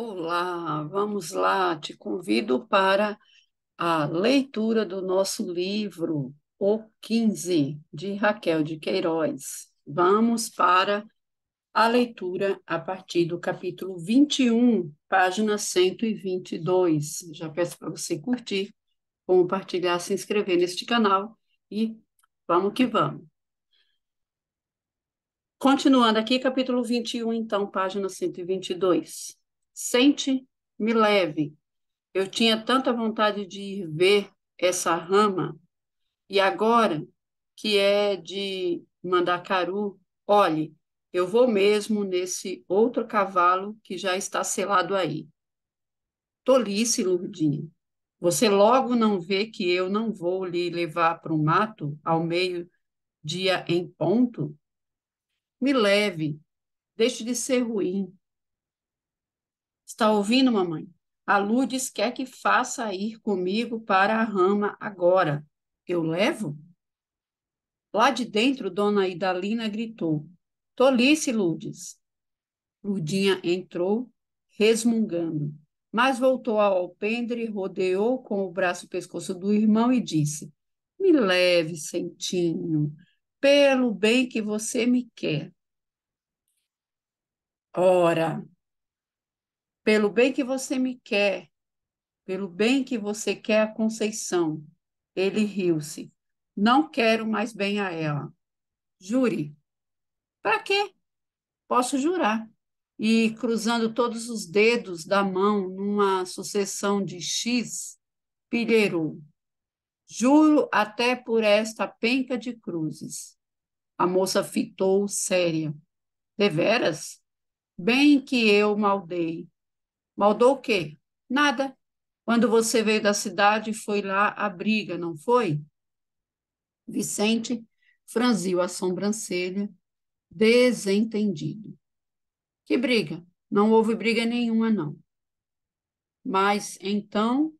Olá, vamos lá, te convido para a leitura do nosso livro, O 15, de Raquel de Queiroz. Vamos para a leitura a partir do capítulo 21, página 122. Já peço para você curtir, compartilhar, se inscrever neste canal e vamos que vamos. Continuando aqui, capítulo 21, então, página 122. Sente-me leve. Eu tinha tanta vontade de ir ver essa rama, e agora que é de Mandacaru, olhe, eu vou mesmo nesse outro cavalo que já está selado aí. Tolice, Lurdinha. Você logo não vê que eu não vou lhe levar para o mato ao meio-dia em ponto? Me leve, deixe de ser ruim, Está ouvindo, mamãe? A Ludes quer que faça ir comigo para a rama agora. Eu levo? Lá de dentro, Dona Idalina gritou. Tolice, Ludes. Ludinha entrou, resmungando, mas voltou ao alpendre, rodeou com o braço o pescoço do irmão e disse: Me leve, Sentinho, pelo bem que você me quer. Ora, pelo bem que você me quer, pelo bem que você quer a Conceição. Ele riu-se. Não quero mais bem a ela. Jure. Para quê? Posso jurar. E cruzando todos os dedos da mão numa sucessão de X, pilheirou. Juro até por esta penca de cruzes. A moça fitou séria. Deveras? Bem que eu maldei. Maldou o quê? Nada. Quando você veio da cidade, foi lá a briga, não foi? Vicente franziu a sobrancelha, desentendido. Que briga? Não houve briga nenhuma, não. Mas então,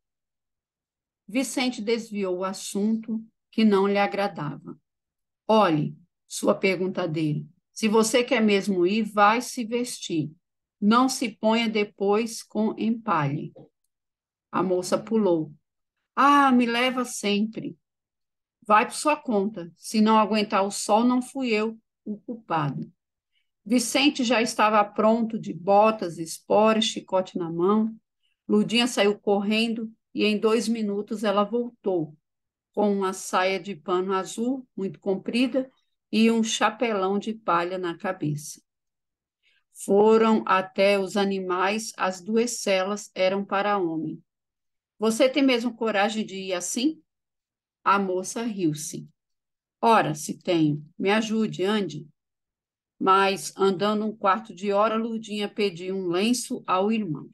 Vicente desviou o assunto que não lhe agradava. Olhe, sua pergunta dele. Se você quer mesmo ir, vai se vestir. Não se ponha depois com empalhe. A moça pulou. Ah, me leva sempre. Vai por sua conta. Se não aguentar o sol, não fui eu o culpado. Vicente já estava pronto, de botas, esporas, chicote na mão. Ludinha saiu correndo e em dois minutos ela voltou, com uma saia de pano azul, muito comprida, e um chapelão de palha na cabeça. Foram até os animais, as duas celas eram para homem. Você tem mesmo coragem de ir assim? A moça riu-se. Ora, se tenho, me ajude, ande. Mas, andando um quarto de hora, Lurdinha pediu um lenço ao irmão.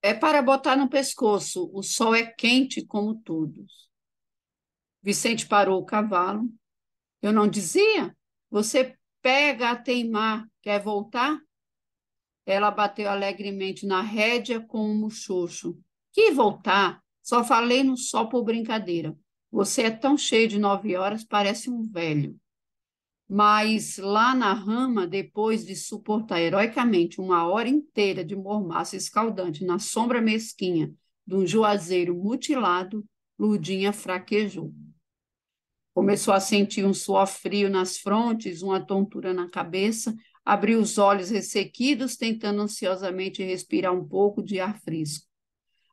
É para botar no pescoço, o sol é quente como todos. Vicente parou o cavalo, eu não dizia? Você pega a teimar, quer voltar? Ela bateu alegremente na rédea com um muxoxo. Que voltar? Só falei no sol por brincadeira. Você é tão cheio de nove horas, parece um velho. Mas lá na rama, depois de suportar heroicamente uma hora inteira de mormaça escaldante na sombra mesquinha de um juazeiro mutilado, Ludinha fraquejou. Começou a sentir um suor frio nas frontes, uma tontura na cabeça, abriu os olhos ressequidos, tentando ansiosamente respirar um pouco de ar fresco.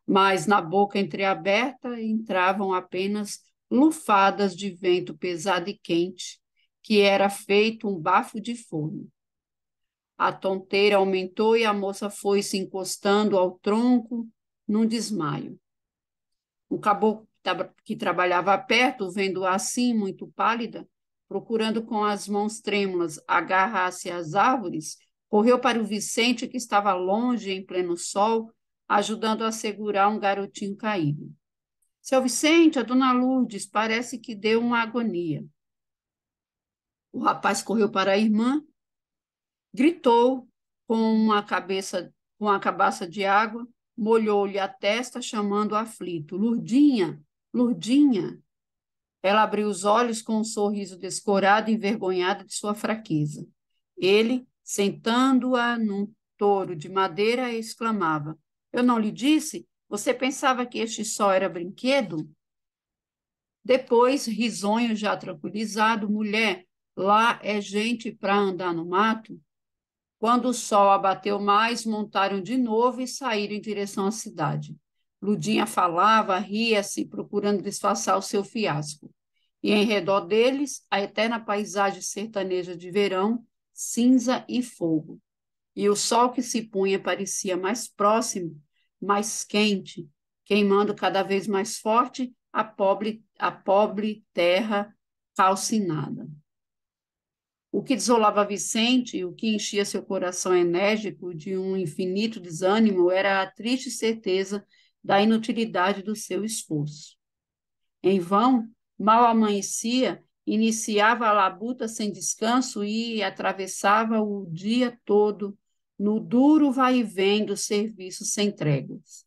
Mas na boca entreaberta entravam apenas lufadas de vento pesado e quente, que era feito um bafo de forno. A tonteira aumentou e a moça foi se encostando ao tronco num desmaio. Um caboclo que trabalhava perto, vendo-a assim, muito pálida, procurando com as mãos trêmulas agarrar-se às árvores, correu para o Vicente, que estava longe, em pleno sol, ajudando a segurar um garotinho caído. Seu Vicente, a dona Lourdes, parece que deu uma agonia. O rapaz correu para a irmã, gritou com uma cabeça com a cabaça de água, molhou-lhe a testa, chamando aflito: Lurdinha, Lurdinha. Ela abriu os olhos com um sorriso descorado e envergonhado de sua fraqueza. Ele, sentando-a num touro de madeira, exclamava: Eu não lhe disse? Você pensava que este só era brinquedo? Depois, risonho já tranquilizado, mulher, lá é gente para andar no mato. Quando o sol abateu mais, montaram de novo e saíram em direção à cidade. Ludinha falava, ria-se, assim, procurando disfarçar o seu fiasco. E em redor deles, a eterna paisagem sertaneja de verão, cinza e fogo. E o sol que se punha parecia mais próximo, mais quente, queimando cada vez mais forte a pobre, a pobre terra calcinada. O que desolava Vicente e o que enchia seu coração enérgico de um infinito desânimo era a triste certeza da inutilidade do seu esforço. Em vão, mal amanhecia, iniciava a labuta sem descanso e atravessava o dia todo no duro vai e vem do serviço sem tréguas,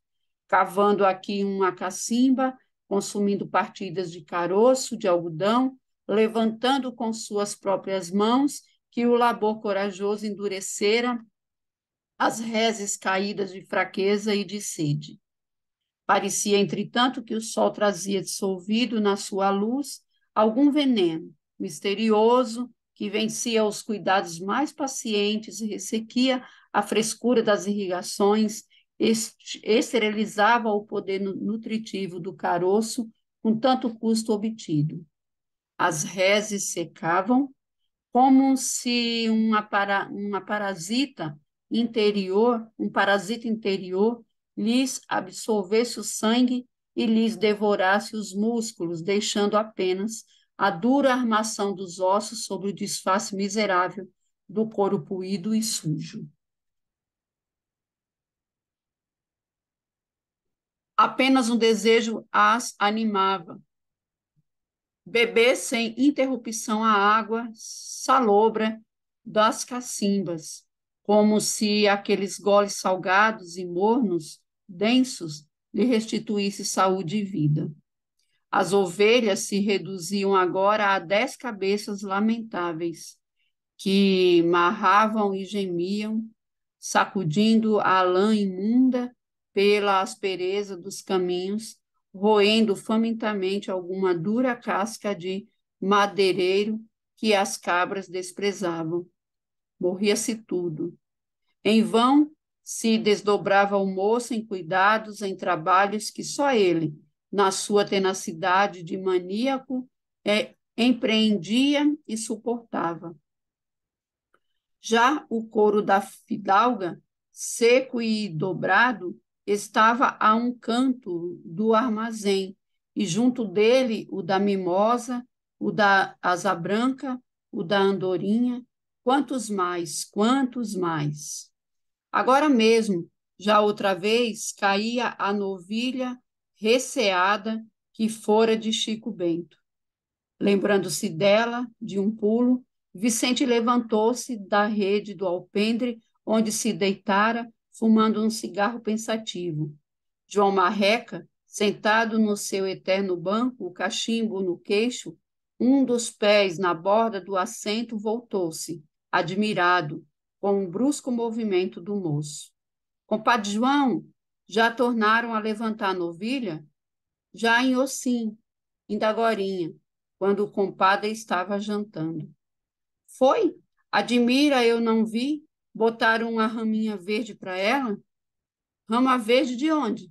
cavando aqui uma cacimba, consumindo partidas de caroço, de algodão, levantando com suas próprias mãos, que o labor corajoso endurecera as rezes caídas de fraqueza e de sede. Parecia, entretanto, que o sol trazia dissolvido na sua luz algum veneno misterioso que vencia os cuidados mais pacientes e ressequia a frescura das irrigações, esterilizava o poder nutritivo do caroço com tanto custo obtido. As reses secavam como se uma, para, uma parasita interior, um parasita interior lhes absorvesse o sangue e lhes devorasse os músculos, deixando apenas a dura armação dos ossos sobre o disfarce miserável do couro puído e sujo. Apenas um desejo as animava. Beber sem interrupção a água salobra das cacimbas, como se aqueles goles salgados e mornos densos lhe restituísse saúde e vida. As ovelhas se reduziam agora a dez cabeças lamentáveis, que marravam e gemiam, sacudindo a lã imunda pela aspereza dos caminhos, roendo famintamente alguma dura casca de madeireiro que as cabras desprezavam. Morria-se tudo. Em vão se desdobrava o moço em cuidados, em trabalhos que só ele, na sua tenacidade de maníaco, é, empreendia e suportava. Já o couro da fidalga, seco e dobrado, estava a um canto do armazém, e junto dele o da mimosa, o da asa branca, o da andorinha, quantos mais, quantos mais. Agora mesmo, já outra vez, caía a novilha receada que fora de Chico Bento. Lembrando-se dela, de um pulo, Vicente levantou-se da rede do alpendre, onde se deitara, fumando um cigarro pensativo. João Marreca, sentado no seu eterno banco, o cachimbo no queixo, um dos pés na borda do assento, voltou-se, admirado, com um brusco movimento do moço. Compadre João, já tornaram a levantar a novilha? Já em Ossim, ainda quando o compadre estava jantando. Foi? Admira, eu não vi. Botaram uma raminha verde para ela? Rama verde de onde?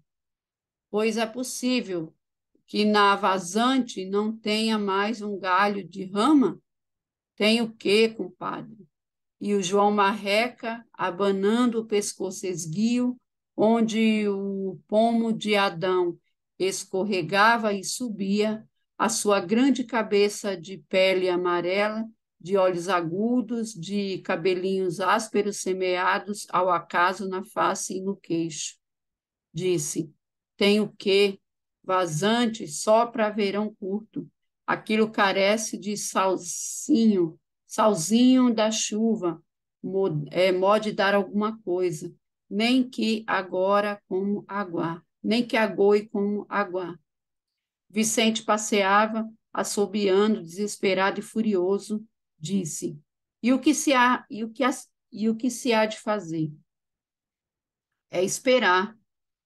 Pois é possível que na vazante não tenha mais um galho de rama? Tem o quê, compadre? e o João Marreca abanando o pescoço esguio, onde o pomo de Adão escorregava e subia, a sua grande cabeça de pele amarela, de olhos agudos, de cabelinhos ásperos semeados ao acaso na face e no queixo. Disse: Tenho que, vazante só para verão curto, aquilo carece de salsinho, Salzinho da chuva, é, mode dar alguma coisa, nem que agora como água, nem que agoe como água. Vicente passeava, assobiando, desesperado e furioso, disse: E o que se há, e o que, e o que se há de fazer? É esperar,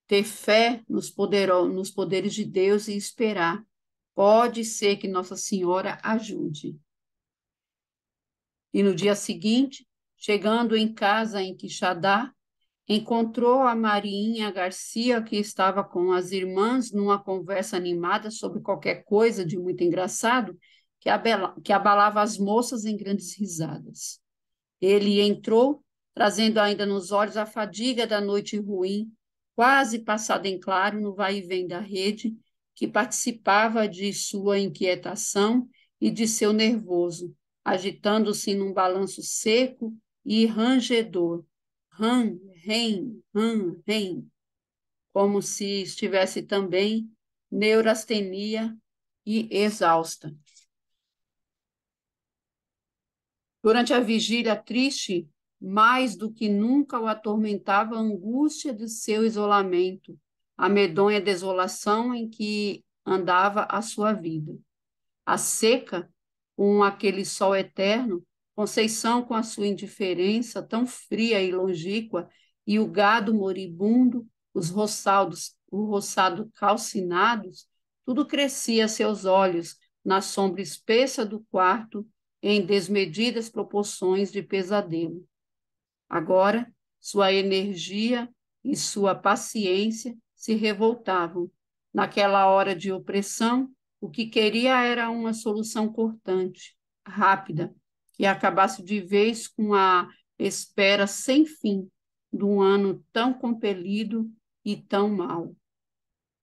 ter fé nos, podero, nos poderes de Deus e esperar. Pode ser que Nossa Senhora ajude. E no dia seguinte, chegando em casa em Quixadá, encontrou a Marinha Garcia, que estava com as irmãs numa conversa animada sobre qualquer coisa de muito engraçado, que, abela, que abalava as moças em grandes risadas. Ele entrou, trazendo ainda nos olhos a fadiga da noite ruim, quase passada em claro no vai e vem da rede, que participava de sua inquietação e de seu nervoso, agitando-se num balanço seco e rangedor. Ran, ren, ran, ren. Como se estivesse também neurastenia e exausta. Durante a vigília triste, mais do que nunca o atormentava a angústia de seu isolamento, a medonha desolação em que andava a sua vida. A seca com aquele sol eterno, Conceição com a sua indiferença tão fria e longíqua, e o gado moribundo, os roçados, o roçado calcinados, tudo crescia a seus olhos na sombra espessa do quarto em desmedidas proporções de pesadelo. Agora, sua energia e sua paciência se revoltavam. Naquela hora de opressão, o que queria era uma solução cortante, rápida, que acabasse de vez com a espera sem fim de um ano tão compelido e tão mau.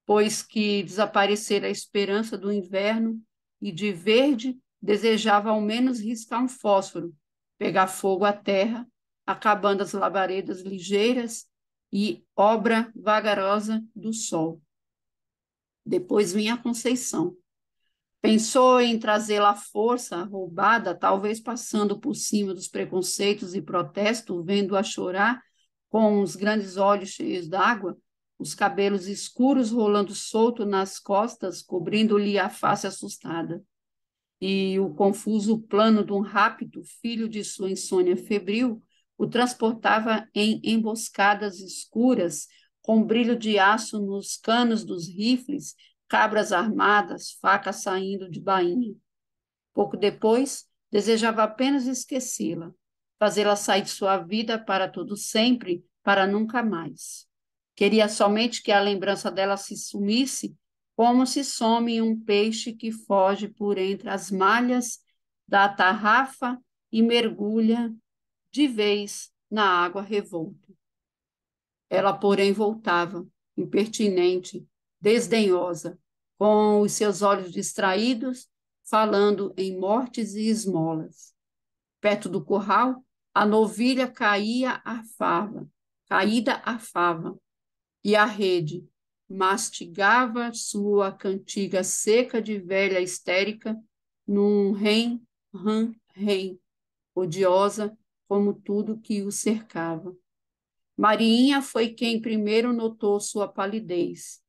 Pois que desaparecera a esperança do inverno e de verde desejava ao menos riscar um fósforo, pegar fogo à terra, acabando as labaredas ligeiras e obra vagarosa do sol. Depois vinha a Conceição, Pensou em trazê-la à força, roubada, talvez passando por cima dos preconceitos e protesto, vendo-a chorar com os grandes olhos cheios d'água, os cabelos escuros rolando solto nas costas, cobrindo-lhe a face assustada. E o confuso plano de um rápido, filho de sua insônia febril, o transportava em emboscadas escuras, com brilho de aço nos canos dos rifles cabras armadas, facas saindo de bainha. Pouco depois, desejava apenas esquecê-la, fazê-la sair de sua vida para todo sempre, para nunca mais. Queria somente que a lembrança dela se sumisse, como se some um peixe que foge por entre as malhas da tarrafa e mergulha de vez na água revolta. Ela, porém, voltava, impertinente, desdenhosa, com os seus olhos distraídos, falando em mortes e esmolas. Perto do curral, a novilha caía a fava, caída a fava, e a rede mastigava sua cantiga seca de velha histérica num rem, ran, rem, odiosa como tudo que o cercava. Marinha foi quem primeiro notou sua palidez,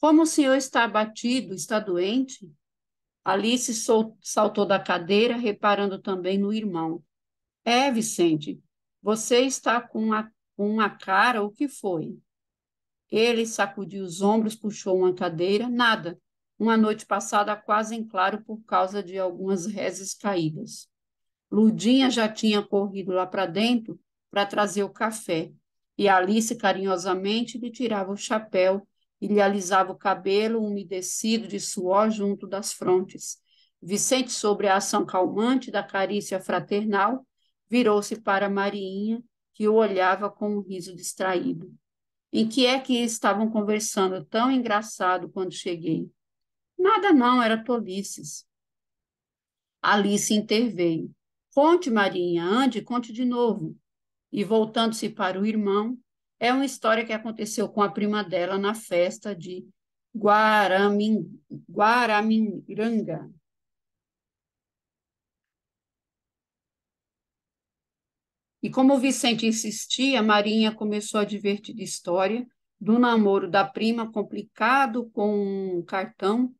como o senhor está abatido, está doente? Alice saltou da cadeira, reparando também no irmão. É, Vicente, você está com uma, com uma cara, o que foi? Ele sacudiu os ombros, puxou uma cadeira. Nada. Uma noite passada, quase em claro, por causa de algumas rezes caídas. Ludinha já tinha corrido lá para dentro para trazer o café, e Alice carinhosamente lhe tirava o chapéu e lhe alisava o cabelo umedecido de suor junto das frontes. Vicente, sobre a ação calmante da carícia fraternal, virou-se para Mariinha, que o olhava com um riso distraído. Em que é que estavam conversando tão engraçado quando cheguei? Nada não, era tolices. Alice interveio. Conte, Marinha, ande, conte de novo. E voltando-se para o irmão, é uma história que aconteceu com a prima dela na festa de Guaramin, Guaramiranga. E como o Vicente insistia, Marinha começou a divertir de história do namoro da prima complicado com um cartão,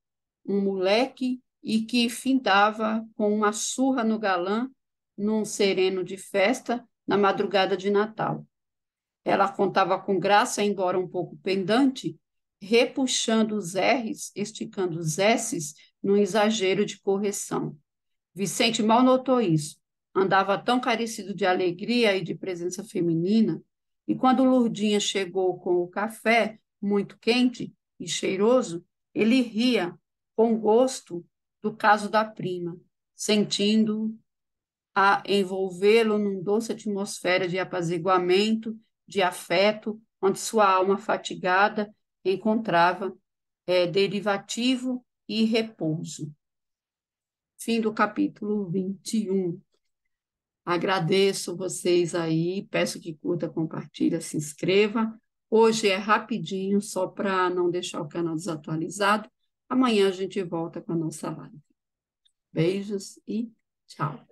um moleque, e que findava com uma surra no galã num sereno de festa na madrugada de Natal. Ela contava com graça, embora um pouco pendante, repuxando os R's, esticando os S's, num exagero de correção. Vicente mal notou isso. Andava tão carecido de alegria e de presença feminina, e quando Lurdinha chegou com o café, muito quente e cheiroso, ele ria, com gosto, do caso da prima, sentindo a envolvê-lo num doce atmosfera de apaziguamento de afeto, onde sua alma fatigada encontrava é, derivativo e repouso. Fim do capítulo 21. Agradeço vocês aí, peço que curta, compartilha, se inscreva. Hoje é rapidinho, só para não deixar o canal desatualizado. Amanhã a gente volta com a nossa live. Beijos e tchau.